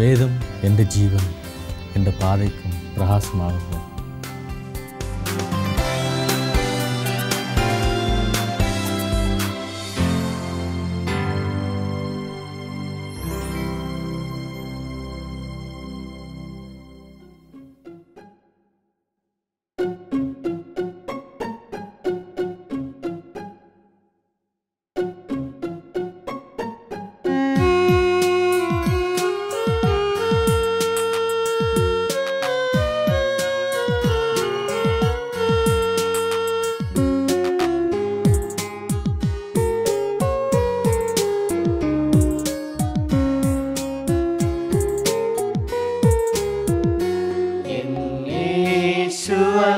വേദം എൻ്റെ ജീവൻ എൻ്റെ പാതയ്ക്കും പ്രഹാസമാകുന്നു Chúa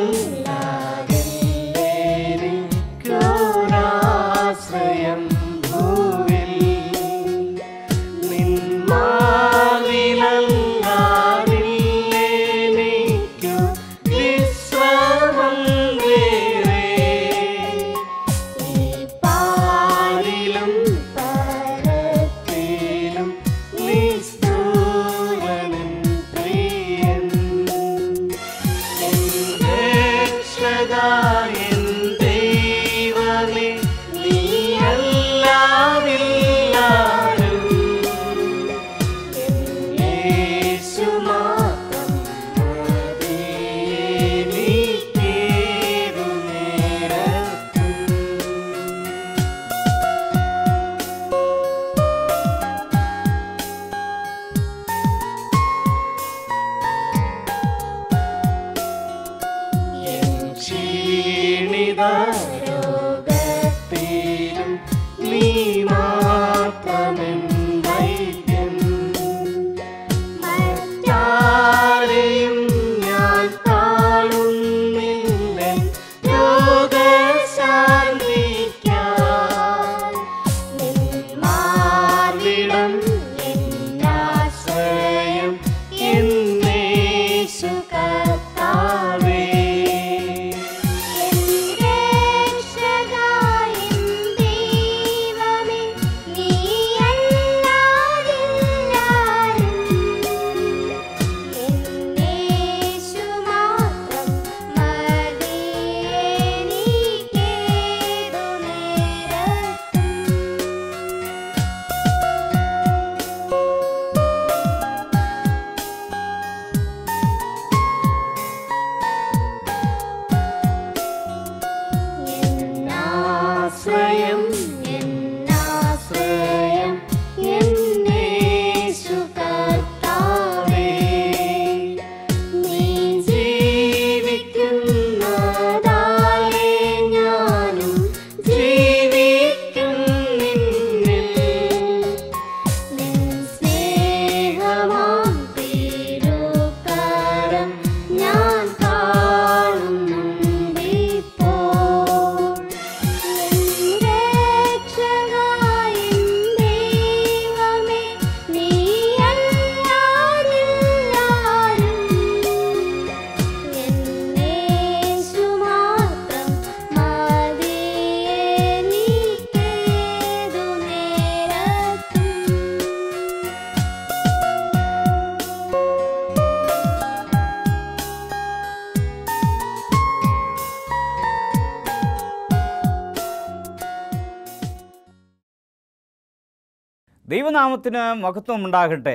നാമത്തിന് മഹത്വം ഉണ്ടാകട്ടെ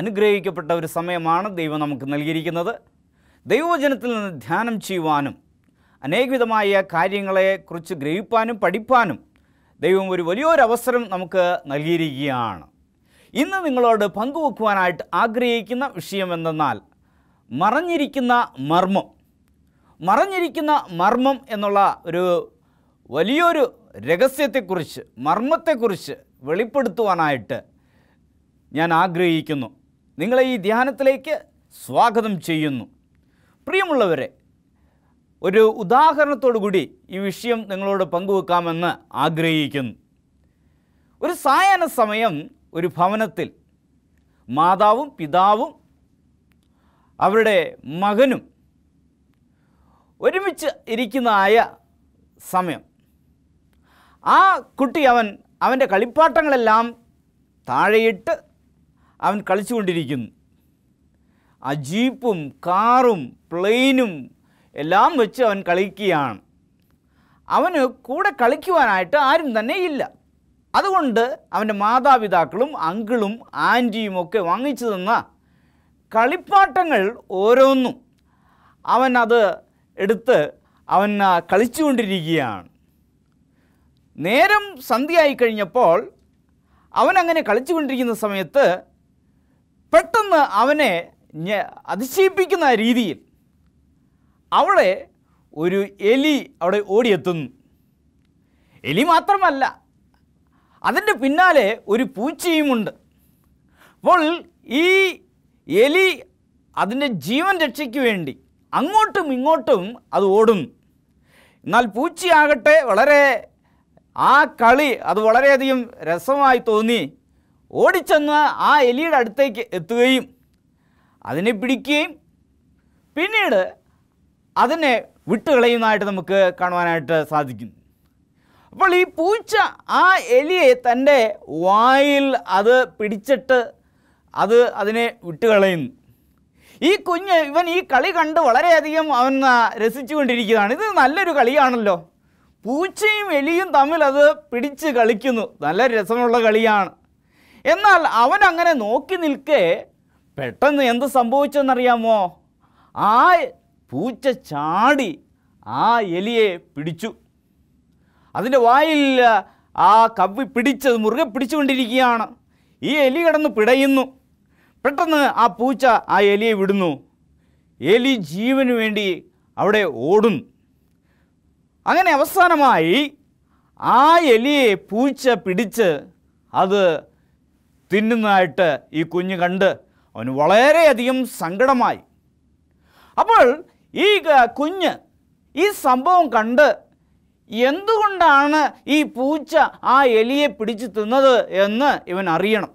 അനുഗ്രഹിക്കപ്പെട്ട ഒരു സമയമാണ് ദൈവം നമുക്ക് നൽകിയിരിക്കുന്നത് ദൈവവചനത്തിൽ നിന്ന് ധ്യാനം ചെയ്യുവാനും അനേകവിധമായ കാര്യങ്ങളെക്കുറിച്ച് ഗ്രഹിപ്പാനും പഠിപ്പാനും ദൈവം ഒരു വലിയൊരവസരം നമുക്ക് നൽകിയിരിക്കുകയാണ് ഇന്ന് നിങ്ങളോട് പങ്കുവെക്കുവാനായിട്ട് ആഗ്രഹിക്കുന്ന എന്തെന്നാൽ മറഞ്ഞിരിക്കുന്ന മർമ്മം മറഞ്ഞിരിക്കുന്ന മർമ്മം എന്നുള്ള ഒരു വലിയൊരു രഹസ്യത്തെക്കുറിച്ച് മർമ്മത്തെക്കുറിച്ച് വെളിപ്പെടുത്തുവാനായിട്ട് ഞാൻ ആഗ്രഹിക്കുന്നു നിങ്ങളെ ഈ ധ്യാനത്തിലേക്ക് സ്വാഗതം ചെയ്യുന്നു പ്രിയമുള്ളവരെ ഒരു കൂടി ഈ വിഷയം നിങ്ങളോട് പങ്കുവെക്കാമെന്ന് ആഗ്രഹിക്കുന്നു ഒരു സായാഹ്ന സമയം ഒരു ഭവനത്തിൽ മാതാവും പിതാവും അവരുടെ മകനും ഒരുമിച്ച് ഇരിക്കുന്നതായ സമയം ആ കുട്ടി അവൻ അവൻ്റെ കളിപ്പാട്ടങ്ങളെല്ലാം താഴെയിട്ട് അവൻ കളിച്ചുകൊണ്ടിരിക്കുന്നു ആ ജീപ്പും കാറും പ്ലെയിനും എല്ലാം വെച്ച് അവൻ കളിക്കുകയാണ് അവന് കൂടെ കളിക്കുവാനായിട്ട് ആരും തന്നെ ഇല്ല അതുകൊണ്ട് അവൻ്റെ മാതാപിതാക്കളും അങ്കിളും ആൻറ്റിയും ഒക്കെ വാങ്ങിച്ചു തന്ന കളിപ്പാട്ടങ്ങൾ ഓരോന്നും അവൻ അത് എടുത്ത് അവൻ കളിച്ചുകൊണ്ടിരിക്കുകയാണ് നേരം സന്ധ്യയായി കഴിഞ്ഞപ്പോൾ അവൻ അങ്ങനെ കളിച്ചുകൊണ്ടിരിക്കുന്ന സമയത്ത് പെട്ടെന്ന് അവനെ അതിശയിപ്പിക്കുന്ന രീതിയിൽ അവളെ ഒരു എലി അവിടെ ഓടിയെത്തുന്നു എലി മാത്രമല്ല അതിൻ്റെ പിന്നാലെ ഒരു പൂച്ചയുമുണ്ട് അപ്പോൾ ഈ എലി അതിൻ്റെ ജീവൻ രക്ഷയ്ക്ക് വേണ്ടി അങ്ങോട്ടും ഇങ്ങോട്ടും അത് ഓടുന്നു എന്നാൽ പൂച്ചയാകട്ടെ വളരെ ആ കളി അത് വളരെയധികം രസമായി തോന്നി ഓടിച്ചെന്ന് ആ എലിയുടെ അടുത്തേക്ക് എത്തുകയും അതിനെ പിടിക്കുകയും പിന്നീട് അതിനെ വിട്ടുകളയുന്നതായിട്ട് നമുക്ക് കാണുവാനായിട്ട് സാധിക്കും അപ്പോൾ ഈ പൂച്ച ആ എലിയെ തൻ്റെ വായിൽ അത് പിടിച്ചിട്ട് അത് അതിനെ വിട്ടുകളയുന്നു ഈ കുഞ്ഞ് ഇവൻ ഈ കളി കണ്ട് വളരെയധികം അവൻ കൊണ്ടിരിക്കുകയാണ് ഇത് നല്ലൊരു കളിയാണല്ലോ പൂച്ചയും എലിയും തമ്മിൽ അത് പിടിച്ച് കളിക്കുന്നു നല്ല രസമുള്ള കളിയാണ് എന്നാൽ അവൻ അങ്ങനെ നോക്കി നിൽക്കെ പെട്ടെന്ന് എന്ത് സംഭവിച്ചെന്നറിയാമോ ആ പൂച്ച ചാടി ആ എലിയെ പിടിച്ചു അതിൻ്റെ വായിൽ ആ കവ്വി പിടിച്ചത് മുറുകെ പിടിച്ചുകൊണ്ടിരിക്കുകയാണ് ഈ എലി കിടന്ന് പിടയുന്നു പെട്ടെന്ന് ആ പൂച്ച ആ എലിയെ വിടുന്നു എലി ജീവന് വേണ്ടി അവിടെ ഓടുന്നു അങ്ങനെ അവസാനമായി ആ എലിയെ പൂച്ച പിടിച്ച് അത് തിന്നുന്നതായിട്ട് ഈ കുഞ്ഞ് കണ്ട് അവന് വളരെയധികം സങ്കടമായി അപ്പോൾ ഈ കുഞ്ഞ് ഈ സംഭവം കണ്ട് എന്തുകൊണ്ടാണ് ഈ പൂച്ച ആ എലിയെ പിടിച്ച് തിന്നത് എന്ന് ഇവൻ അറിയണം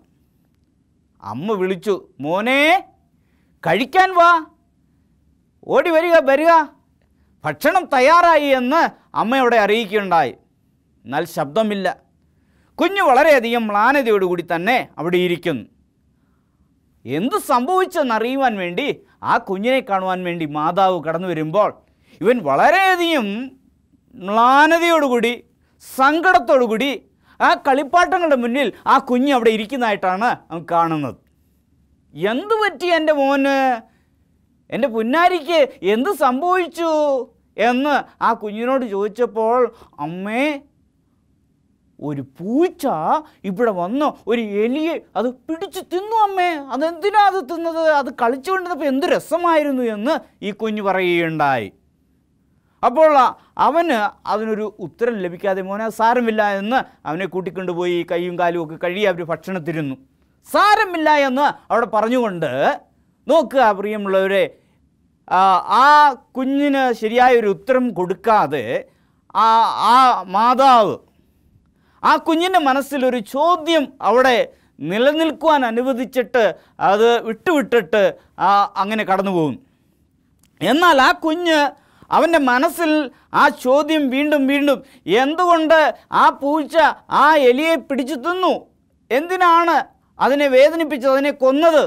അമ്മ വിളിച്ചു മോനെ കഴിക്കാൻ വാ ഓടി വരിക വരിക ഭക്ഷണം തയ്യാറായി എന്ന് അമ്മയോടെ അറിയിക്കുകയുണ്ടായി എന്നാൽ ശബ്ദമില്ല കുഞ്ഞ് വളരെയധികം മ്ലാനതയോടുകൂടി തന്നെ അവിടെ ഇരിക്കുന്നു എന്ത് സംഭവിച്ചെന്നറിയുവാൻ വേണ്ടി ആ കുഞ്ഞിനെ കാണുവാൻ വേണ്ടി മാതാവ് കടന്നു വരുമ്പോൾ ഇവൻ വളരെയധികം മ്ലാനതയോടുകൂടി സങ്കടത്തോടുകൂടി ആ കളിപ്പാട്ടങ്ങളുടെ മുന്നിൽ ആ കുഞ്ഞ് അവിടെ ഇരിക്കുന്നതായിട്ടാണ് കാണുന്നത് എന്തു പറ്റി എൻ്റെ മോന് എൻ്റെ പുന്നാരിക്ക് എന്ത് സംഭവിച്ചു എന്ന് ആ കുഞ്ഞിനോട് ചോദിച്ചപ്പോൾ അമ്മേ ഒരു പൂച്ച ഇവിടെ വന്ന് ഒരു എലിയെ അത് പിടിച്ചു തിന്നു അമ്മേ അതെന്തിനാ അത് തിന്നത് അത് കളിച്ചുകൊണ്ടിരുന്നപ്പോൾ എന്ത് രസമായിരുന്നു എന്ന് ഈ കുഞ്ഞ് പറയുകയുണ്ടായി അപ്പോൾ അവന് അതിനൊരു ഉത്തരം ലഭിക്കാതെ മോനെ സാരമില്ല എന്ന് അവനെ കൂട്ടിക്കൊണ്ടുപോയി കൈയും കാലും ഒക്കെ കഴുകി അവർ ഭക്ഷണത്തിരുന്നു സാരമില്ല എന്ന് അവിടെ പറഞ്ഞുകൊണ്ട് നോക്കുക പ്രിയമുള്ളവരെ ആ കുഞ്ഞിന് ശരിയായൊരു ഉത്തരം കൊടുക്കാതെ ആ ആ മാതാവ് ആ കുഞ്ഞിൻ്റെ മനസ്സിലൊരു ചോദ്യം അവിടെ നിലനിൽക്കുവാൻ അനുവദിച്ചിട്ട് അത് വിട്ടുവിട്ടിട്ട് അങ്ങനെ കടന്നു പോകും എന്നാൽ ആ കുഞ്ഞ് അവൻ്റെ മനസ്സിൽ ആ ചോദ്യം വീണ്ടും വീണ്ടും എന്തുകൊണ്ട് ആ പൂച്ച ആ എലിയെ പിടിച്ചു തിന്നു എന്തിനാണ് അതിനെ വേദനിപ്പിച്ചത് അതിനെ കൊന്നത്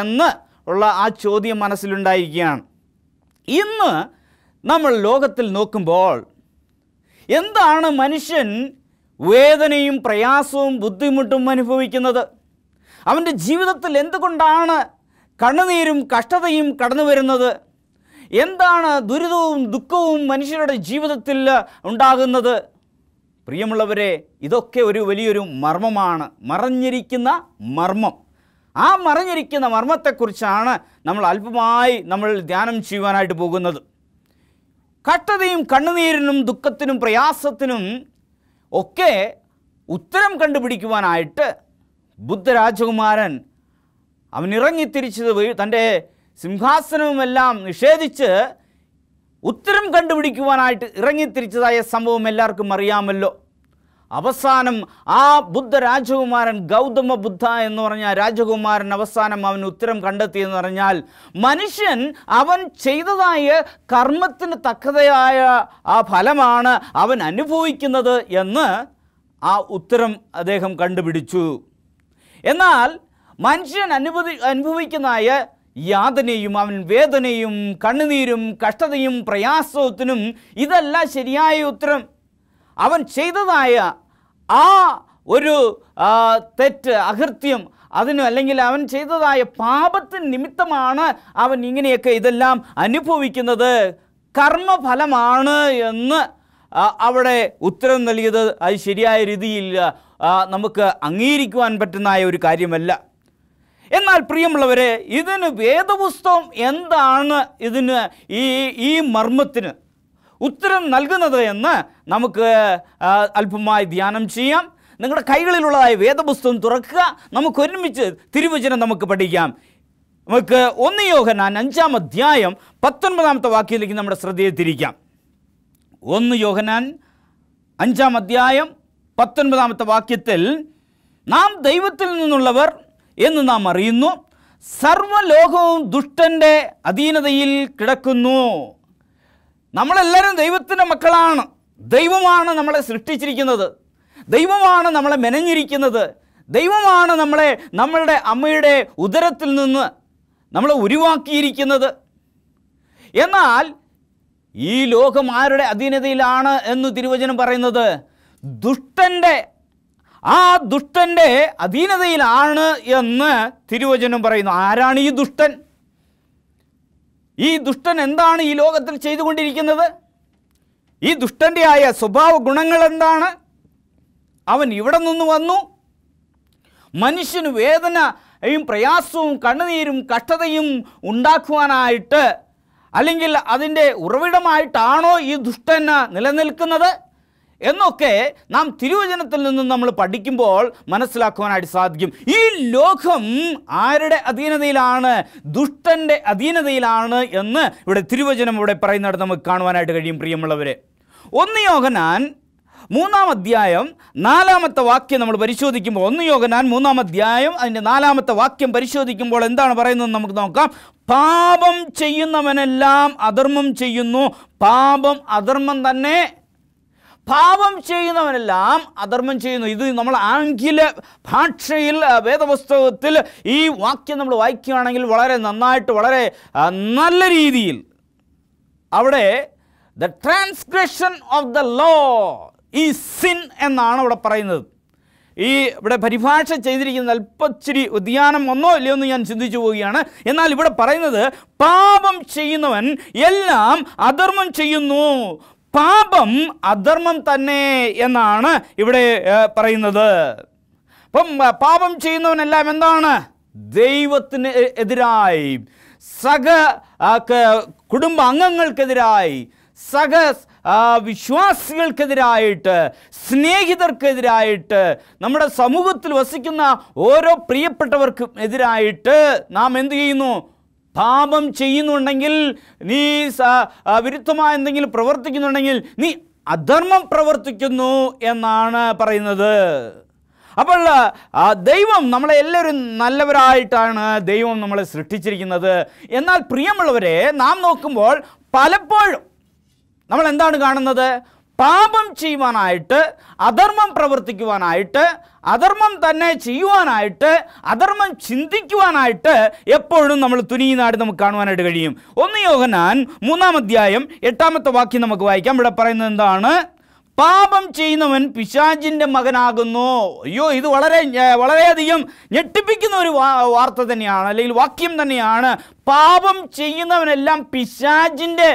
എന്ന് ഉള്ള ആ ചോദ്യം മനസ്സിലുണ്ടായിരിക്കുകയാണ് ഇന്ന് നമ്മൾ ലോകത്തിൽ നോക്കുമ്പോൾ എന്താണ് മനുഷ്യൻ വേദനയും പ്രയാസവും ബുദ്ധിമുട്ടും അനുഭവിക്കുന്നത് അവൻ്റെ ജീവിതത്തിൽ എന്തുകൊണ്ടാണ് കണ്ണുനീരും കഷ്ടതയും കടന്നു വരുന്നത് എന്താണ് ദുരിതവും ദുഃഖവും മനുഷ്യരുടെ ജീവിതത്തിൽ ഉണ്ടാകുന്നത് പ്രിയമുള്ളവരെ ഇതൊക്കെ ഒരു വലിയൊരു മർമ്മമാണ് മറഞ്ഞിരിക്കുന്ന മർമ്മം ആ മറിഞ്ഞിരിക്കുന്ന മർമ്മത്തെക്കുറിച്ചാണ് നമ്മൾ അല്പമായി നമ്മൾ ധ്യാനം ചെയ്യുവാനായിട്ട് പോകുന്നത് കഷ്ടതയും കണ്ണുനീരിനും ദുഃഖത്തിനും പ്രയാസത്തിനും ഒക്കെ ഉത്തരം കണ്ടുപിടിക്കുവാനായിട്ട് ബുദ്ധരാജകുമാരൻ അവൻ ഇറങ്ങിത്തിരിച്ചത് തൻ്റെ സിംഹാസനവുമെല്ലാം നിഷേധിച്ച് ഉത്തരം കണ്ടുപിടിക്കുവാനായിട്ട് ഇറങ്ങിത്തിരിച്ചതായ സംഭവം എല്ലാവർക്കും അറിയാമല്ലോ അവസാനം ആ ബുദ്ധ രാജകുമാരൻ ഗൗതമ ബുദ്ധ എന്ന് പറഞ്ഞ രാജകുമാരൻ അവസാനം അവൻ ഉത്തരം കണ്ടെത്തിയെന്ന് പറഞ്ഞാൽ മനുഷ്യൻ അവൻ ചെയ്തതായ കർമ്മത്തിന് തക്കതയായ ആ ഫലമാണ് അവൻ അനുഭവിക്കുന്നത് എന്ന് ആ ഉത്തരം അദ്ദേഹം കണ്ടുപിടിച്ചു എന്നാൽ മനുഷ്യൻ അനുഭവി അനുഭവിക്കുന്നതായ യാതനയും അവൻ വേദനയും കണ്ണുനീരും കഷ്ടതയും പ്രയാസത്തിനും ഇതല്ല ശരിയായ ഉത്തരം അവൻ ചെയ്തതായ ആ ഒരു തെറ്റ് അകൃത്യം അതിനും അല്ലെങ്കിൽ അവൻ ചെയ്തതായ പാപത്തിന് നിമിത്തമാണ് അവൻ ഇങ്ങനെയൊക്കെ ഇതെല്ലാം അനുഭവിക്കുന്നത് കർമ്മഫലമാണ് എന്ന് അവിടെ ഉത്തരം നൽകിയത് അത് ശരിയായ രീതിയിൽ നമുക്ക് അംഗീകരിക്കുവാൻ പറ്റുന്നതായ ഒരു കാര്യമല്ല എന്നാൽ പ്രിയമുള്ളവരെ ഇതിന് വേദപുസ്തകം എന്താണ് ഇതിന് ഈ ഈ മർമ്മത്തിന് ഉത്തരം നൽകുന്നത് എന്ന് നമുക്ക് അല്പമായി ധ്യാനം ചെയ്യാം നിങ്ങളുടെ കൈകളിലുള്ളതായ വേദപുസ്തകം തുറക്കുക നമുക്ക് ഒരുമിച്ച് തിരുവചനം നമുക്ക് പഠിക്കാം നമുക്ക് ഒന്ന് യോഹനാൻ അഞ്ചാം അധ്യായം പത്തൊൻപതാമത്തെ വാക്യത്തിലേക്ക് നമ്മുടെ ശ്രദ്ധയെ തിരിക്കാം ഒന്ന് യോഹനാൻ അഞ്ചാം അധ്യായം പത്തൊൻപതാമത്തെ വാക്യത്തിൽ നാം ദൈവത്തിൽ നിന്നുള്ളവർ എന്ന് നാം അറിയുന്നു സർവലോകവും ദുഷ്ടൻ്റെ അധീനതയിൽ കിടക്കുന്നു നമ്മളെല്ലാവരും ദൈവത്തിൻ്റെ മക്കളാണ് ദൈവമാണ് നമ്മളെ സൃഷ്ടിച്ചിരിക്കുന്നത് ദൈവമാണ് നമ്മളെ മെനഞ്ഞിരിക്കുന്നത് ദൈവമാണ് നമ്മളെ നമ്മളുടെ അമ്മയുടെ ഉദരത്തിൽ നിന്ന് നമ്മളെ ഉരുവാക്കിയിരിക്കുന്നത് എന്നാൽ ഈ ലോകം ആരുടെ അധീനതയിലാണ് എന്ന് തിരുവചനം പറയുന്നത് ദുഷ്ടൻ്റെ ആ ദുഷ്ടൻ്റെ അധീനതയിലാണ് എന്ന് തിരുവചനം പറയുന്നു ആരാണ് ഈ ദുഷ്ടൻ ഈ ദുഷ്ടൻ എന്താണ് ഈ ലോകത്തിൽ ചെയ്തുകൊണ്ടിരിക്കുന്നത് ഈ ദുഷ്ടൻ്റെ ആയ സ്വഭാവ ഗുണങ്ങൾ എന്താണ് അവൻ ഇവിടെ നിന്ന് വന്നു മനുഷ്യന് വേദനയും പ്രയാസവും കണ്ണുനീരും കഷ്ടതയും ഉണ്ടാക്കുവാനായിട്ട് അല്ലെങ്കിൽ അതിൻ്റെ ഉറവിടമായിട്ടാണോ ഈ ദുഷ്ടന് നിലനിൽക്കുന്നത് എന്നൊക്കെ നാം തിരുവചനത്തിൽ നിന്നും നമ്മൾ പഠിക്കുമ്പോൾ മനസ്സിലാക്കുവാനായിട്ട് സാധിക്കും ഈ ലോകം ആരുടെ അധീനതയിലാണ് ദുഷ്ടൻ്റെ അധീനതയിലാണ് എന്ന് ഇവിടെ തിരുവചനം ഇവിടെ പറയുന്നിടത്ത് നമുക്ക് കാണുവാനായിട്ട് കഴിയും പ്രിയമുള്ളവരെ ഒന്ന് യോഹനാൻ മൂന്നാം അധ്യായം നാലാമത്തെ വാക്യം നമ്മൾ പരിശോധിക്കുമ്പോൾ ഒന്ന് യോഗനാൻ മൂന്നാം അധ്യായം അതിൻ്റെ നാലാമത്തെ വാക്യം പരിശോധിക്കുമ്പോൾ എന്താണ് പറയുന്നത് നമുക്ക് നോക്കാം പാപം ചെയ്യുന്നവനെല്ലാം അധർമ്മം ചെയ്യുന്നു പാപം അധർമ്മം തന്നെ പാപം ചെയ്യുന്നവനെല്ലാം അധർമ്മം ചെയ്യുന്നു ഇത് നമ്മൾ ആംഗ്ല ഭാഷയിൽ വേദപുസ്തകത്തിൽ ഈ വാക്യം നമ്മൾ വായിക്കുകയാണെങ്കിൽ വളരെ നന്നായിട്ട് വളരെ നല്ല രീതിയിൽ അവിടെ the transgression of the law ഈ സിൻ എന്നാണ് അവിടെ പറയുന്നത് ഈ ഇവിടെ പരിഭാഷ ചെയ്തിരിക്കുന്ന അല്പച്ചിരി ഉദ്യാനം ഒന്നോ ഇല്ലയോ എന്ന് ഞാൻ ചിന്തിച്ചു പോവുകയാണ് എന്നാൽ ഇവിടെ പറയുന്നത് പാപം ചെയ്യുന്നവൻ എല്ലാം അധർമ്മം ചെയ്യുന്നു പാപം അധർമ്മം തന്നെ എന്നാണ് ഇവിടെ പറയുന്നത് അപ്പം പാപം ചെയ്യുന്നവനെല്ലാം എന്താണ് ദൈവത്തിന് എതിരായി സക കുടുംബ അംഗങ്ങൾക്കെതിരായി സക വിശ്വാസികൾക്കെതിരായിട്ട് സ്നേഹിതർക്കെതിരായിട്ട് നമ്മുടെ സമൂഹത്തിൽ വസിക്കുന്ന ഓരോ പ്രിയപ്പെട്ടവർക്കും എതിരായിട്ട് നാം എന്തു ചെയ്യുന്നു പാപം ചെയ്യുന്നുണ്ടെങ്കിൽ നീ വിരുദ്ധമായ എന്തെങ്കിലും പ്രവർത്തിക്കുന്നുണ്ടെങ്കിൽ നീ അധർമ്മം പ്രവർത്തിക്കുന്നു എന്നാണ് പറയുന്നത് അപ്പോൾ ദൈവം നമ്മളെ എല്ലാവരും നല്ലവരായിട്ടാണ് ദൈവം നമ്മളെ സൃഷ്ടിച്ചിരിക്കുന്നത് എന്നാൽ പ്രിയമുള്ളവരെ നാം നോക്കുമ്പോൾ പലപ്പോഴും നമ്മൾ എന്താണ് കാണുന്നത് പാപം ചെയ്യുവാനായിട്ട് അധർമ്മം പ്രവർത്തിക്കുവാനായിട്ട് അധർമ്മം തന്നെ ചെയ്യുവാനായിട്ട് അധർമ്മം ചിന്തിക്കുവാനായിട്ട് എപ്പോഴും നമ്മൾ തുനിയുന്നാട് നമുക്ക് കാണുവാനായിട്ട് കഴിയും ഒന്ന് യോഹനാൻ മൂന്നാം അധ്യായം എട്ടാമത്തെ വാക്യം നമുക്ക് വായിക്കാം ഇവിടെ പറയുന്നത് എന്താണ് പാപം ചെയ്യുന്നവൻ പിശാചിൻ്റെ മകനാകുന്നു അയ്യോ ഇത് വളരെ വളരെയധികം ഞെട്ടിപ്പിക്കുന്ന ഒരു വാർത്ത തന്നെയാണ് അല്ലെങ്കിൽ വാക്യം തന്നെയാണ് പാപം ചെയ്യുന്നവനെല്ലാം പിശാചിൻ്റെ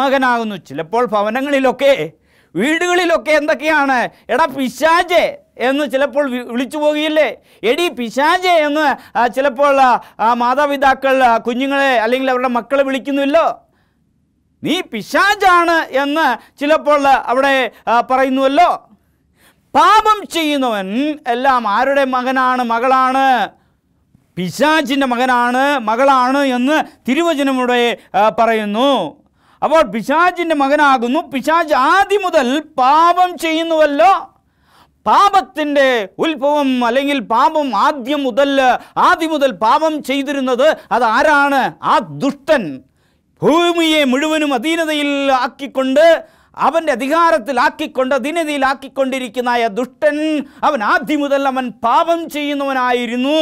മകനാകുന്നു ചിലപ്പോൾ ഭവനങ്ങളിലൊക്കെ വീടുകളിലൊക്കെ എന്തൊക്കെയാണ് എടാ പിശാജെ എന്ന് ചിലപ്പോൾ വിളിച്ചു പോകുകയില്ലേ എടി പിശാജെ എന്ന് ചിലപ്പോൾ മാതാപിതാക്കൾ കുഞ്ഞുങ്ങളെ അല്ലെങ്കിൽ അവരുടെ മക്കളെ വിളിക്കുന്നുവല്ലോ നീ പിശാജാണ് എന്ന് ചിലപ്പോൾ അവിടെ പറയുന്നുവല്ലോ പാപം ചെയ്യുന്നവൻ എല്ലാം ആരുടെ മകനാണ് മകളാണ് പിശാജിൻ്റെ മകനാണ് മകളാണ് എന്ന് തിരുവചനമുടെ പറയുന്നു അപ്പോൾ പിശാചിൻ്റെ മകനാകുന്നു പിശാജ് ആദ്യം മുതൽ പാപം ചെയ്യുന്നുവല്ലോ പാപത്തിൻ്റെ ഉത്ഭവം അല്ലെങ്കിൽ പാപം ആദ്യം മുതൽ ആദ്യം മുതൽ പാപം ചെയ്തിരുന്നത് അതാരാണ് ആ ദുഷ്ടൻ ഭൂമിയെ മുഴുവനും അധീനതയിൽ ആക്കിക്കൊണ്ട് അവൻ്റെ അധികാരത്തിലാക്കിക്കൊണ്ട് അധീനതയിലാക്കിക്കൊണ്ടിരിക്കുന്ന ദുഷ്ടൻ അവൻ ആദ്യം മുതൽ അവൻ പാപം ചെയ്യുന്നവനായിരുന്നു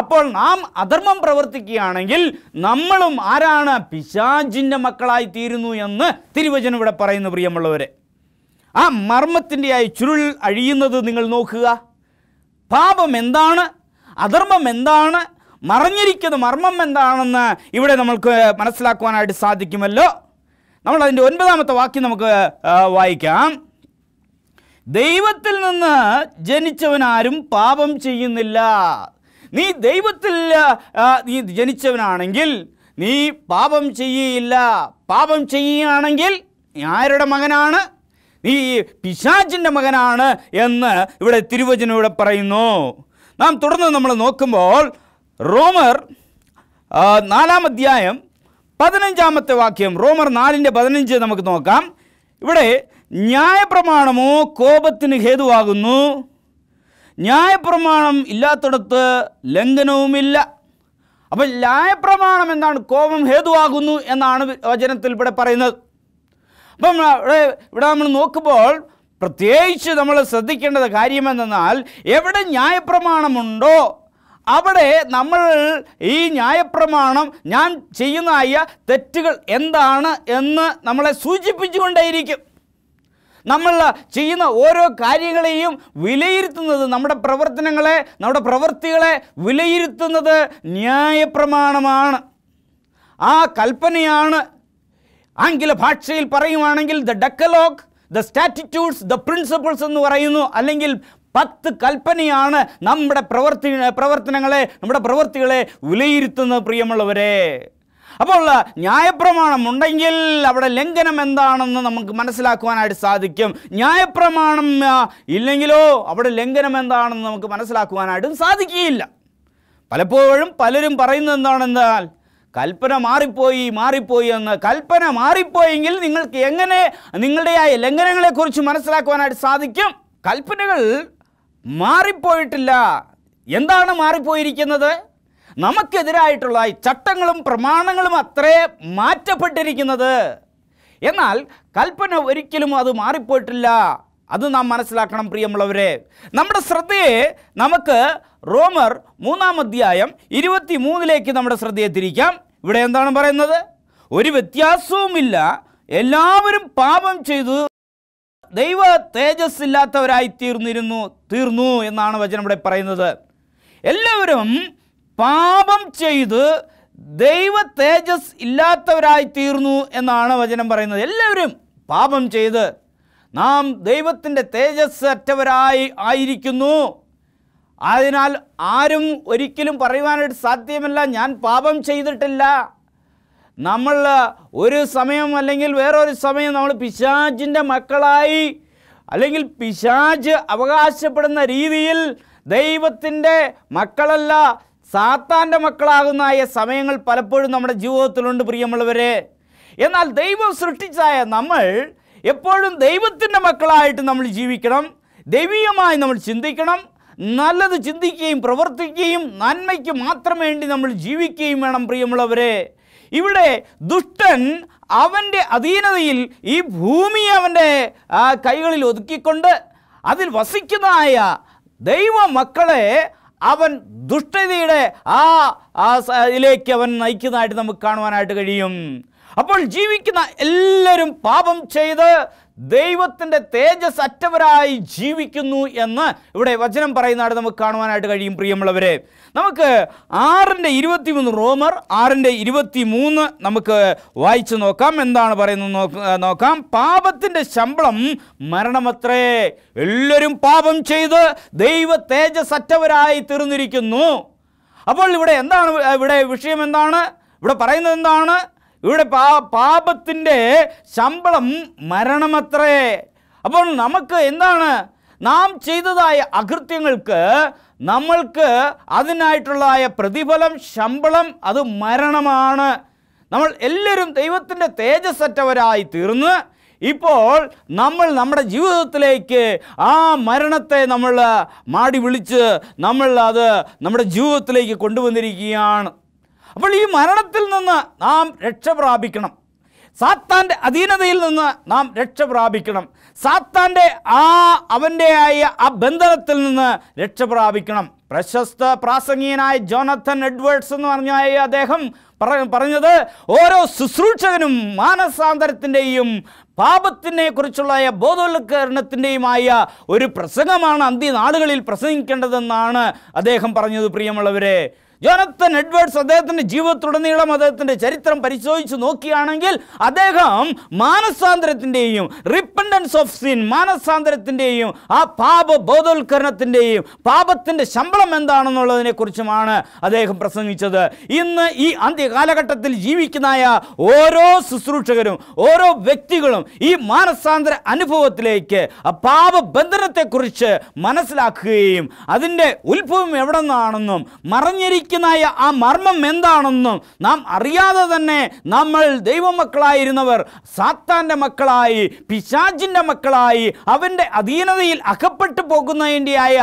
അപ്പോൾ നാം അധർമ്മം പ്രവർത്തിക്കുകയാണെങ്കിൽ നമ്മളും ആരാണ് പിശാജിൻ്റെ മക്കളായി തീരുന്നു എന്ന് തിരുവചനം ഇവിടെ പറയുന്നു പ്രിയമുള്ളവരെ ആ മർമ്മത്തിൻ്റെയായി ചുരുൾ അഴിയുന്നത് നിങ്ങൾ നോക്കുക പാപം എന്താണ് അധർമ്മം എന്താണ് മറഞ്ഞിരിക്കുന്ന മർമ്മം എന്താണെന്ന് ഇവിടെ നമ്മൾക്ക് മനസ്സിലാക്കുവാനായിട്ട് സാധിക്കുമല്ലോ നമ്മൾ അതിൻ്റെ ഒൻപതാമത്തെ വാക്യം നമുക്ക് വായിക്കാം ദൈവത്തിൽ നിന്ന് ജനിച്ചവനാരും പാപം ചെയ്യുന്നില്ല നീ ദൈവത്തിൽ നീ ജനിച്ചവനാണെങ്കിൽ നീ പാപം ചെയ്യുകയില്ല പാപം ചെയ്യുകയാണെങ്കിൽ നീ ആരുടെ മകനാണ് നീ പിശാചിൻ്റെ മകനാണ് എന്ന് ഇവിടെ തിരുവചനം ഇവിടെ പറയുന്നു നാം തുടർന്ന് നമ്മൾ നോക്കുമ്പോൾ റോമർ നാലാം അധ്യായം പതിനഞ്ചാമത്തെ വാക്യം റോമർ നാലിൻ്റെ പതിനഞ്ച് നമുക്ക് നോക്കാം ഇവിടെ ന്യായപ്രമാണമോ കോപത്തിന് ഹേതുവാകുന്നു ന്യായപ്രമാണം ഇല്ലാത്തടത്ത് ലംഘനവുമില്ല അപ്പോൾ ന്യായപ്രമാണം എന്താണ് കോപം ഹേതുവാകുന്നു എന്നാണ് വചനത്തിൽ ഇവിടെ പറയുന്നത് അപ്പം ഇവിടെ ഇവിടെ നമ്മൾ നോക്കുമ്പോൾ പ്രത്യേകിച്ച് നമ്മൾ ശ്രദ്ധിക്കേണ്ടത് കാര്യമെന്നാൽ എവിടെ ന്യായപ്രമാണമുണ്ടോ അവിടെ നമ്മൾ ഈ ന്യായപ്രമാണം ഞാൻ ചെയ്യുന്നതായ തെറ്റുകൾ എന്താണ് എന്ന് നമ്മളെ സൂചിപ്പിച്ചുകൊണ്ടേയിരിക്കും നമ്മൾ ചെയ്യുന്ന ഓരോ കാര്യങ്ങളെയും വിലയിരുത്തുന്നത് നമ്മുടെ പ്രവർത്തനങ്ങളെ നമ്മുടെ പ്രവൃത്തികളെ വിലയിരുത്തുന്നത് ന്യായപ്രമാണമാണ് ആ കൽപ്പനയാണ് ആംഗ്ല ഭാഷയിൽ പറയുവാണെങ്കിൽ the decalogue the statutes the principles എന്ന് പറയുന്നു അല്ലെങ്കിൽ പത്ത് കൽപ്പനയാണ് നമ്മുടെ പ്രവർത്തി പ്രവർത്തനങ്ങളെ നമ്മുടെ പ്രവൃത്തികളെ വിലയിരുത്തുന്നത് പ്രിയമുള്ളവരെ അപ്പോൾ ന്യായപ്രമാണം ഉണ്ടെങ്കിൽ അവിടെ ലംഘനം എന്താണെന്ന് നമുക്ക് മനസ്സിലാക്കുവാനായിട്ട് സാധിക്കും ന്യായപ്രമാണം ഇല്ലെങ്കിലോ അവിടെ ലംഘനം എന്താണെന്ന് നമുക്ക് മനസ്സിലാക്കുവാനായിട്ടും സാധിക്കുകയില്ല പലപ്പോഴും പലരും പറയുന്നത് എന്താണെന്നാൽ കൽപ്പന മാറിപ്പോയി മാറിപ്പോയി എന്ന് കൽപ്പന മാറിപ്പോയെങ്കിൽ നിങ്ങൾക്ക് എങ്ങനെ നിങ്ങളുടെ ആ ലംഘനങ്ങളെക്കുറിച്ച് മനസ്സിലാക്കുവാനായിട്ട് സാധിക്കും കൽപ്പനകൾ മാറിപ്പോയിട്ടില്ല എന്താണ് മാറിപ്പോയിരിക്കുന്നത് നമുക്കെതിരായിട്ടുള്ള ഈ ചട്ടങ്ങളും പ്രമാണങ്ങളും അത്രേ മാറ്റപ്പെട്ടിരിക്കുന്നത് എന്നാൽ കൽപ്പന ഒരിക്കലും അത് മാറിപ്പോയിട്ടില്ല അത് നാം മനസ്സിലാക്കണം പ്രിയമുള്ളവരെ നമ്മുടെ ശ്രദ്ധയെ നമുക്ക് റോമർ മൂന്നാം അധ്യായം ഇരുപത്തി മൂന്നിലേക്ക് നമ്മുടെ ശ്രദ്ധയെ തിരിക്കാം ഇവിടെ എന്താണ് പറയുന്നത് ഒരു വ്യത്യാസവുമില്ല എല്ലാവരും പാപം ചെയ്തു ദൈവ തേജസ് ഇല്ലാത്തവരായി തീർന്നിരുന്നു തീർന്നു എന്നാണ് വചനം ഇവിടെ പറയുന്നത് എല്ലാവരും പാപം ചെയ്ത് ദൈവ തേജസ് ഇല്ലാത്തവരായി തീർന്നു എന്നാണ് വചനം പറയുന്നത് എല്ലാവരും പാപം ചെയ്ത് നാം ദൈവത്തിൻ്റെ തേജസ് അറ്റവരായി ആയിരിക്കുന്നു അതിനാൽ ആരും ഒരിക്കലും പറയുവാനായിട്ട് സാധ്യമല്ല ഞാൻ പാപം ചെയ്തിട്ടില്ല നമ്മൾ ഒരു സമയം അല്ലെങ്കിൽ വേറൊരു സമയം നമ്മൾ പിശാജിൻ്റെ മക്കളായി അല്ലെങ്കിൽ പിശാജ് അവകാശപ്പെടുന്ന രീതിയിൽ ദൈവത്തിൻ്റെ മക്കളല്ല സാത്താൻ്റെ മക്കളാകുന്നതായ സമയങ്ങൾ പലപ്പോഴും നമ്മുടെ ജീവിതത്തിലുണ്ട് പ്രിയമുള്ളവരെ എന്നാൽ ദൈവം സൃഷ്ടിച്ചായ നമ്മൾ എപ്പോഴും ദൈവത്തിൻ്റെ മക്കളായിട്ട് നമ്മൾ ജീവിക്കണം ദൈവീയമായി നമ്മൾ ചിന്തിക്കണം നല്ലത് ചിന്തിക്കുകയും പ്രവർത്തിക്കുകയും നന്മയ്ക്ക് മാത്രം വേണ്ടി നമ്മൾ ജീവിക്കുകയും വേണം പ്രിയമുള്ളവരെ ഇവിടെ ദുഷ്ടൻ അവൻ്റെ അധീനതയിൽ ഈ ഭൂമി അവൻ്റെ കൈകളിൽ ഒതുക്കിക്കൊണ്ട് അതിൽ വസിക്കുന്നതായ ദൈവ മക്കളെ അവൻ ദുഷ്ടതയുടെ ആ ഇതിലേക്ക് അവൻ നയിക്കുന്നതായിട്ട് നമുക്ക് കാണുവാനായിട്ട് കഴിയും അപ്പോൾ ജീവിക്കുന്ന എല്ലാവരും പാപം ചെയ്ത് ദൈവത്തിൻ്റെ തേജസ് അറ്റവരായി ജീവിക്കുന്നു എന്ന് ഇവിടെ വചനം പറയുന്നതാണ് നമുക്ക് കാണുവാനായിട്ട് കഴിയും പ്രിയമുള്ളവരെ നമുക്ക് ആറിൻ്റെ ഇരുപത്തി മൂന്ന് റോമർ ആറിൻ്റെ ഇരുപത്തി മൂന്ന് നമുക്ക് വായിച്ചു നോക്കാം എന്താണ് പറയുന്നത് നോക്കാം പാപത്തിൻ്റെ ശമ്പളം മരണമത്രേ എല്ലാവരും പാപം ചെയ്ത് ദൈവ തേജസ് അറ്റവരായി തീർന്നിരിക്കുന്നു അപ്പോൾ ഇവിടെ എന്താണ് ഇവിടെ വിഷയം എന്താണ് ഇവിടെ പറയുന്നത് എന്താണ് ഇവിടെ പാ പാപത്തിൻ്റെ ശമ്പളം മരണമത്രേ അപ്പോൾ നമുക്ക് എന്താണ് നാം ചെയ്തതായ അകൃത്യങ്ങൾക്ക് നമ്മൾക്ക് അതിനായിട്ടുള്ളതായ പ്രതിഫലം ശമ്പളം അത് മരണമാണ് നമ്മൾ എല്ലാവരും ദൈവത്തിൻ്റെ തേജസ്സറ്റവരായി തീർന്ന് ഇപ്പോൾ നമ്മൾ നമ്മുടെ ജീവിതത്തിലേക്ക് ആ മരണത്തെ നമ്മൾ മാടി വിളിച്ച് നമ്മൾ അത് നമ്മുടെ ജീവിതത്തിലേക്ക് കൊണ്ടുവന്നിരിക്കുകയാണ് അപ്പോൾ ഈ മരണത്തിൽ നിന്ന് നാം രക്ഷ പ്രാപിക്കണം സാത്താൻ്റെ അധീനതയിൽ നിന്ന് നാം രക്ഷ പ്രാപിക്കണം സാത്താൻ്റെ ആ അവൻ്റെയായ ആയ ആ ബന്ധനത്തിൽ നിന്ന് രക്ഷ പ്രാപിക്കണം പ്രശസ്ത പ്രാസംഗികനായ ജോനത്തൻ എഡ്വേർഡ്സ് എന്ന് പറഞ്ഞ അദ്ദേഹം പറഞ്ഞത് ഓരോ ശുശ്രൂഷകനും മാനസാന്തരത്തിൻ്റെയും പാപത്തിനെ കുറിച്ചുള്ള ബോധവൽക്കരണത്തിൻ്റെയുമായ ഒരു പ്രസംഗമാണ് അന്ത്യനാളുകളിൽ പ്രസംഗിക്കേണ്ടതെന്നാണ് അദ്ദേഹം പറഞ്ഞത് പ്രിയമുള്ളവരെ ജോനത്തൻ എഡ്വേർഡ്സ് അദ്ദേഹത്തിൻ്റെ ജീവിതത്തിലുടനീളം അദ്ദേഹത്തിൻ്റെ ചരിത്രം പരിശോധിച്ച് നോക്കിയാണെങ്കിൽ അദ്ദേഹം മാനസാന്തരത്തിൻ്റെയും റിപ്പൻഡൻസ് ഓഫ് സിൻ മാനസാന്തരത്തിൻ്റെയും ആ പാപ ബോധവൽക്കരണത്തിൻ്റെയും പാപത്തിൻ്റെ ശമ്പളം കുറിച്ചുമാണ് അദ്ദേഹം പ്രസംഗിച്ചത് ഇന്ന് ഈ അന്ത്യകാലഘട്ടത്തിൽ ജീവിക്കുന്നതായ ഓരോ ശുശ്രൂഷകരും ഓരോ വ്യക്തികളും ഈ മാനസാന്തര അനുഭവത്തിലേക്ക് ആ പാപബന്ധനത്തെക്കുറിച്ച് മനസ്സിലാക്കുകയും അതിൻ്റെ ഉത്ഭവം എവിടെ നിന്നാണെന്നും മറഞ്ഞിരിക്കുന്ന ശരിക്കുമായ ആ മർമ്മം എന്താണെന്നും നാം അറിയാതെ തന്നെ നമ്മൾ ദൈവമക്കളായിരുന്നവർ സാത്താൻ്റെ മക്കളായി പിശാചിൻ്റെ മക്കളായി അവൻ്റെ അധീനതയിൽ അകപ്പെട്ടു പോകുന്നതിൻ്റെയായ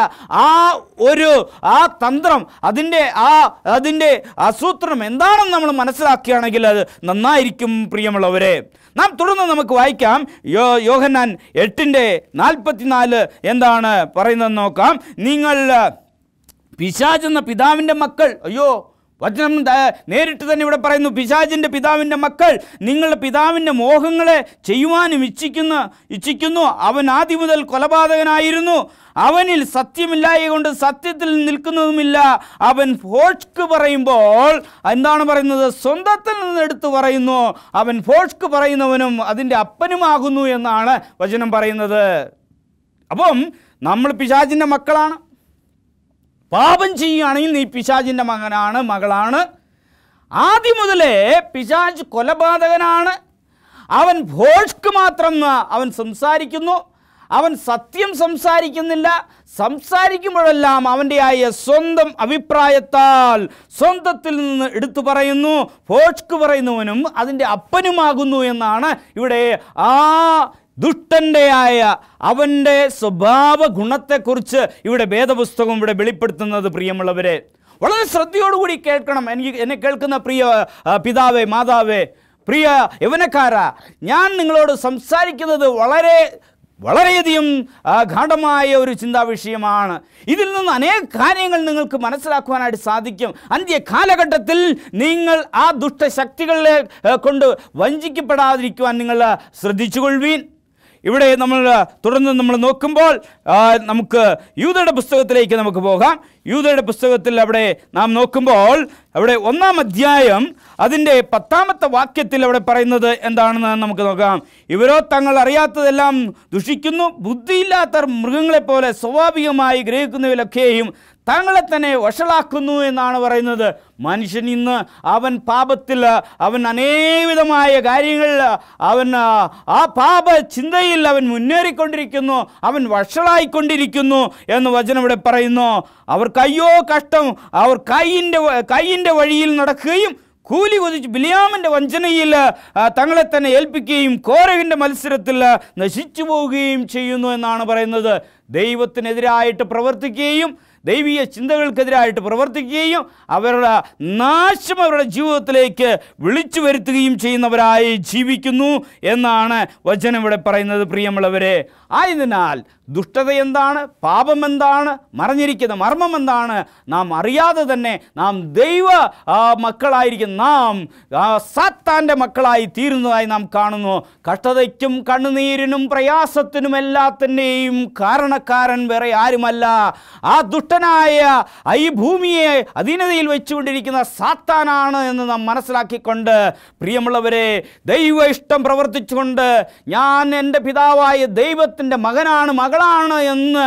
ആ ഒരു ആ തന്ത്രം അതിൻ്റെ ആ അതിൻ്റെ ആസൂത്രണം എന്താണെന്ന് നമ്മൾ മനസ്സിലാക്കുകയാണെങ്കിൽ അത് നന്നായിരിക്കും പ്രിയമുള്ളവരെ നാം തുടർന്ന് നമുക്ക് വായിക്കാം യോ യോഹന്നാൻ എട്ടിൻ്റെ നാൽപ്പത്തിനാല് എന്താണ് പറയുന്നത് നോക്കാം നിങ്ങൾ പിശാജ് എന്ന പിതാവിൻ്റെ മക്കൾ അയ്യോ വചനം നേരിട്ട് തന്നെ ഇവിടെ പറയുന്നു പിശാജിൻ്റെ പിതാവിൻ്റെ മക്കൾ നിങ്ങളുടെ പിതാവിൻ്റെ മോഹങ്ങളെ ചെയ്യുവാനും ഇച്ഛിക്കുന്ന ഇച്ഛിക്കുന്നു അവൻ ആദ്യം മുതൽ കൊലപാതകനായിരുന്നു അവനിൽ സത്യമില്ലായ കൊണ്ട് സത്യത്തിൽ നിൽക്കുന്നതുമില്ല അവൻ ഫോഷ്ക്ക് പറയുമ്പോൾ എന്താണ് പറയുന്നത് സ്വന്തത്തിൽ നിന്ന് എടുത്ത് പറയുന്നു അവൻ ഫോഷ്ക്ക് പറയുന്നവനും അതിൻ്റെ അപ്പനുമാകുന്നു എന്നാണ് വചനം പറയുന്നത് അപ്പം നമ്മൾ പിശാജിൻ്റെ മക്കളാണ് പാപം ചെയ്യുകയാണെങ്കിൽ നീ പിശാജിൻ്റെ മകനാണ് മകളാണ് ആദ്യം മുതലേ പിശാജ് കൊലപാതകനാണ് അവൻ ഭോഷ്ക്ക് മാത്രം അവൻ സംസാരിക്കുന്നു അവൻ സത്യം സംസാരിക്കുന്നില്ല സംസാരിക്കുമ്പോഴെല്ലാം അവൻ്റെ ആയ സ്വന്തം അഭിപ്രായത്താൽ സ്വന്തത്തിൽ നിന്ന് എടുത്തു പറയുന്നു ഫോഷ്ക്ക് പറയുന്നവനും അതിൻ്റെ അപ്പനുമാകുന്നു എന്നാണ് ഇവിടെ ആ ദുഷ്ടൻ്റെയായ അവൻ്റെ സ്വഭാവ ഗുണത്തെക്കുറിച്ച് ഇവിടെ വേദപുസ്തകം ഇവിടെ വെളിപ്പെടുത്തുന്നത് പ്രിയമുള്ളവരെ വളരെ ശ്രദ്ധയോടുകൂടി കേൾക്കണം എനിക്ക് എന്നെ കേൾക്കുന്ന പ്രിയ പിതാവേ മാതാവേ പ്രിയ യവനക്കാരാ ഞാൻ നിങ്ങളോട് സംസാരിക്കുന്നത് വളരെ വളരെയധികം ഗാഠമായ ഒരു ചിന്താ വിഷയമാണ് ഇതിൽ നിന്ന് അനേക കാര്യങ്ങൾ നിങ്ങൾക്ക് മനസ്സിലാക്കുവാനായിട്ട് സാധിക്കും അന്ത്യ കാലഘട്ടത്തിൽ നിങ്ങൾ ആ ദുഷ്ടശക്തികളെ കൊണ്ട് വഞ്ചിക്കപ്പെടാതിരിക്കുവാൻ നിങ്ങൾ ശ്രദ്ധിച്ചുകൊള്ളുവീൻ ഇവിടെ നമ്മൾ തുടർന്ന് നമ്മൾ നോക്കുമ്പോൾ നമുക്ക് യൂതയുടെ പുസ്തകത്തിലേക്ക് നമുക്ക് പോകാം യൂതയുടെ പുസ്തകത്തിൽ അവിടെ നാം നോക്കുമ്പോൾ അവിടെ ഒന്നാം അധ്യായം അതിൻ്റെ പത്താമത്തെ വാക്യത്തിൽ അവിടെ പറയുന്നത് എന്താണെന്ന് നമുക്ക് നോക്കാം ഇവരോ തങ്ങൾ അറിയാത്തതെല്ലാം ദുഷിക്കുന്നു ബുദ്ധിയില്ലാത്തവർ മൃഗങ്ങളെപ്പോലെ സ്വാഭാവികമായി ഗ്രഹിക്കുന്നവരൊക്കെയും തങ്ങളെ തന്നെ വഷളാക്കുന്നു എന്നാണ് പറയുന്നത് മനുഷ്യൻ ഇന്ന് അവൻ പാപത്തിൽ അവൻ അനേവിധമായ കാര്യങ്ങളിൽ അവൻ ആ പാപ ചിന്തയിൽ അവൻ മുന്നേറിക്കൊണ്ടിരിക്കുന്നു അവൻ വഷളായിക്കൊണ്ടിരിക്കുന്നു എന്ന് വചനം ഇവിടെ പറയുന്നു അവർക്ക് കയ്യോ കഷ്ടം അവർ കൈയിൻ്റെ കൈയിൻ്റെ വഴിയിൽ നടക്കുകയും കൂലി കൊതിച്ച് ബിലിയാമിൻ്റെ വഞ്ചനയിൽ തങ്ങളെ തന്നെ ഏൽപ്പിക്കുകയും കോരവിൻ്റെ മത്സരത്തിൽ നശിച്ചു പോവുകയും ചെയ്യുന്നു എന്നാണ് പറയുന്നത് ദൈവത്തിനെതിരായിട്ട് പ്രവർത്തിക്കുകയും ദൈവീയ ചിന്തകൾക്കെതിരായിട്ട് പ്രവർത്തിക്കുകയും അവരുടെ നാശം അവരുടെ ജീവിതത്തിലേക്ക് വിളിച്ചു വരുത്തുകയും ചെയ്യുന്നവരായി ജീവിക്കുന്നു എന്നാണ് വചനം ഇവിടെ പറയുന്നത് പ്രിയമുള്ളവരെ ആയതിനാൽ ദുഷ്ടത എന്താണ് പാപം എന്താണ് മറഞ്ഞിരിക്കുന്ന മർമ്മം എന്താണ് നാം അറിയാതെ തന്നെ നാം ദൈവ മക്കളായിരിക്കും നാം സാത്താൻ്റെ മക്കളായി തീരുന്നതായി നാം കാണുന്നു കഷ്ടതയ്ക്കും കണ്ണുനീരിനും പ്രയാസത്തിനും എല്ലാത്തിൻ്റെയും കാരണക്കാരൻ വേറെ ആരുമല്ല ആ ദുഷ്ടനായ ഈ ഭൂമിയെ അധീനതയിൽ വെച്ചുകൊണ്ടിരിക്കുന്ന സാത്താനാണ് എന്ന് നാം മനസ്സിലാക്കിക്കൊണ്ട് പ്രിയമുള്ളവരെ ദൈവ ഇഷ്ടം പ്രവർത്തിച്ചുകൊണ്ട് ഞാൻ എൻ്റെ പിതാവായ ദൈവത്തിൻ്റെ മകനാണ് മകൾ മകളാണ് എന്ന്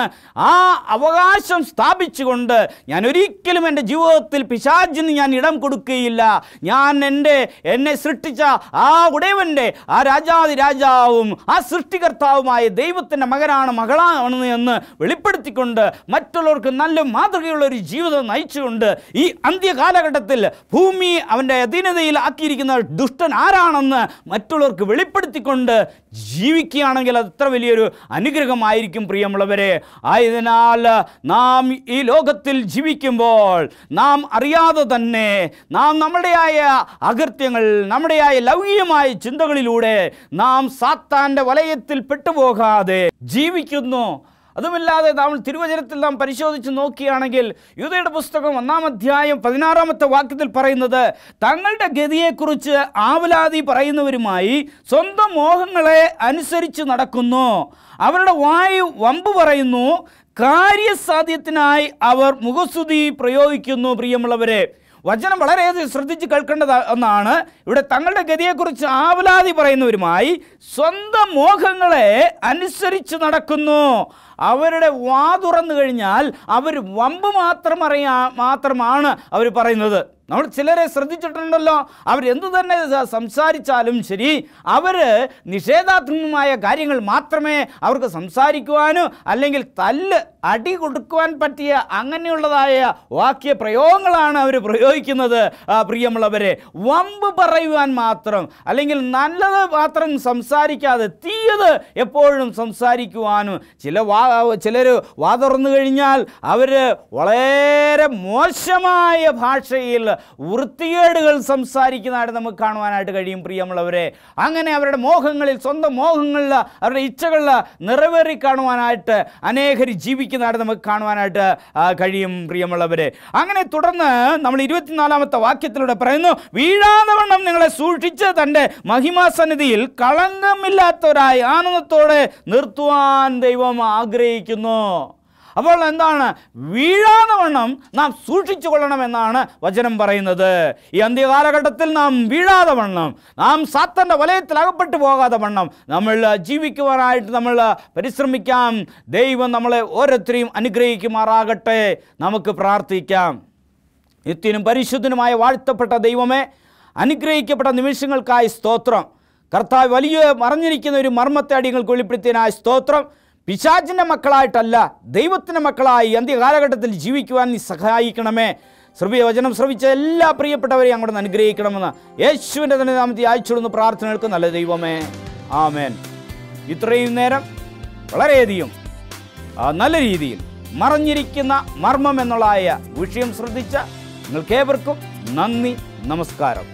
ആ അവകാശം സ്ഥാപിച്ചുകൊണ്ട് ഞാൻ ഒരിക്കലും എൻ്റെ ജീവിതത്തിൽ പിശാചിന് ഞാൻ ഇടം കൊടുക്കുകയില്ല ഞാൻ എൻ്റെ എന്നെ സൃഷ്ടിച്ച ആ ഉടയവൻ്റെ ആ രാജാതി രാജാവും ആ സൃഷ്ടികർത്താവുമായ ദൈവത്തിൻ്റെ മകനാണ് മകളാണ് എന്ന് വെളിപ്പെടുത്തിക്കൊണ്ട് മറ്റുള്ളവർക്ക് നല്ല മാതൃകയുള്ള ഒരു ജീവിതം നയിച്ചുകൊണ്ട് ഈ അന്ത്യകാലഘട്ടത്തിൽ ഭൂമി അവൻ്റെ അധീനതയിൽ ആക്കിയിരിക്കുന്ന ദുഷ്ടൻ ആരാണെന്ന് മറ്റുള്ളവർക്ക് വെളിപ്പെടുത്തിക്കൊണ്ട് ജീവിക്കുകയാണെങ്കിൽ അത് അത്ര വലിയൊരു അനുഗ്രഹമായിരിക്കും ആയിരിക്കും പ്രിയമുള്ളവരെ ആയതിനാൽ നാം ഈ ലോകത്തിൽ ജീവിക്കുമ്പോൾ നാം അറിയാതെ തന്നെ നാം നമ്മുടെയായ അകൃത്യങ്ങൾ നമ്മുടെയായ ലൗകികമായ ചിന്തകളിലൂടെ നാം സാത്താൻ്റെ വലയത്തിൽ പെട്ടുപോകാതെ ജീവിക്കുന്നു അതുമില്ലാതെ നാം തിരുവചനത്തിൽ നാം പരിശോധിച്ച് നോക്കുകയാണെങ്കിൽ യുദ്ധയുടെ പുസ്തകം ഒന്നാം അധ്യായം പതിനാറാമത്തെ വാക്യത്തിൽ പറയുന്നത് തങ്ങളുടെ ഗതിയെക്കുറിച്ച് ആവലാതി പറയുന്നവരുമായി സ്വന്തം മോഹങ്ങളെ അനുസരിച്ച് നടക്കുന്നു അവരുടെ വായു വമ്പ് പറയുന്നു കാര്യസാധ്യത്തിനായി അവർ മുഖസ്തുതി പ്രയോഗിക്കുന്നു പ്രിയമുള്ളവരെ വചനം വളരെ ശ്രദ്ധിച്ച് കേൾക്കേണ്ടത് ഒന്നാണ് ഇവിടെ തങ്ങളുടെ ഗതിയെക്കുറിച്ച് ആവലാതി പറയുന്നവരുമായി സ്വന്തം മോഹങ്ങളെ അനുസരിച്ച് നടക്കുന്നു അവരുടെ വാതുറന്നു കഴിഞ്ഞാൽ അവർ വമ്പ് മാത്രം അറിയാ മാത്രമാണ് അവർ പറയുന്നത് നമ്മൾ ചിലരെ ശ്രദ്ധിച്ചിട്ടുണ്ടല്ലോ അവരെന്തു തന്നെ സംസാരിച്ചാലും ശരി അവർ നിഷേധാത്മകമായ കാര്യങ്ങൾ മാത്രമേ അവർക്ക് സംസാരിക്കുവാനോ അല്ലെങ്കിൽ തല്ല് അടി കൊടുക്കുവാൻ പറ്റിയ അങ്ങനെയുള്ളതായ വാക്യ പ്രയോഗങ്ങളാണ് അവർ പ്രയോഗിക്കുന്നത് പ്രിയമുള്ളവരെ വമ്പ് പറയുവാൻ മാത്രം അല്ലെങ്കിൽ നല്ലത് മാത്രം സംസാരിക്കാതെ തീയത് എപ്പോഴും സംസാരിക്കുവാനും ചില വാ ചിലർ വാതുറന്നു കഴിഞ്ഞാൽ അവർ വളരെ മോശമായ ഭാഷയിൽ വൃത്തികേടുകൾ സംസാരിക്കുന്നതായിട്ട് നമുക്ക് കാണുവാനായിട്ട് കഴിയും പ്രിയമുള്ളവരെ അങ്ങനെ അവരുടെ മോഹങ്ങളിൽ സ്വന്തം മോഹങ്ങളിൽ അവരുടെ ഇച്ഛകളിൽ നിറവേറി കാണുവാനായിട്ട് അനേകർ ജീവിക്കുന്നതായിട്ട് നമുക്ക് കാണുവാനായിട്ട് കഴിയും പ്രിയമുള്ളവരെ അങ്ങനെ തുടർന്ന് നമ്മൾ ഇരുപത്തിനാലാമത്തെ വാക്യത്തിലൂടെ പറയുന്നു വീഴാതവണ്ണം നിങ്ങളെ സൂക്ഷിച്ച് തൻ്റെ മഹിമാസന്നിധിയിൽ കളങ്കമില്ലാത്തവരായി ആനന്ദത്തോടെ നിർത്തുവാൻ ദൈവം ആഗ്രഹിക്കുന്നു അപ്പോൾ എന്താണ് വീഴാതെ വണ്ണം നാം സൂക്ഷിച്ചു കൊള്ളണമെന്നാണ് വചനം പറയുന്നത് ഈ അന്ത്യകാലഘട്ടത്തിൽ നാം വീഴാതെ വണ്ണം നാം സാത്തൻ്റെ വലയത്തിൽ അകപ്പെട്ടു പോകാതെ വണ്ണം നമ്മൾ ജീവിക്കുവാനായിട്ട് നമ്മൾ പരിശ്രമിക്കാം ദൈവം നമ്മളെ ഓരോരുത്തരെയും അനുഗ്രഹിക്കുമാറാകട്ടെ നമുക്ക് പ്രാർത്ഥിക്കാം നിത്യനും പരിശുദ്ധനുമായ വാഴ്ത്തപ്പെട്ട ദൈവമേ അനുഗ്രഹിക്കപ്പെട്ട നിമിഷങ്ങൾക്കായി സ്തോത്രം കർത്താവ് വലിയ മറിഞ്ഞിരിക്കുന്ന ഒരു മർമ്മത്തെ അടികൾ വെളിപ്പെടുത്തിയതിനായ സ്തോത്രം പിശാചിൻ്റെ മക്കളായിട്ടല്ല ദൈവത്തിൻ്റെ മക്കളായി അന്ത്യകാലഘട്ടത്തിൽ ജീവിക്കുവാൻ നീ സഹായിക്കണമേ ശ്രവിയ വചനം ശ്രവിച്ച എല്ലാ പ്രിയപ്പെട്ടവരെയും അങ്ങോട്ട് അനുഗ്രഹിക്കണമെന്ന് യേശുവിൻ്റെ തന്നെ നാമത്തിൽ അയച്ചുകൊടുന്ന് പ്രാർത്ഥനകൾക്ക് നല്ല ദൈവമേ ആമേൻ ഇത്രയും നേരം വളരെയധികം നല്ല രീതിയിൽ മറഞ്ഞിരിക്കുന്ന മർമ്മം എന്നുള്ളതായ വിഷയം ശ്രദ്ധിച്ച നിങ്ങൾക്കേവർക്കും നന്ദി നമസ്കാരം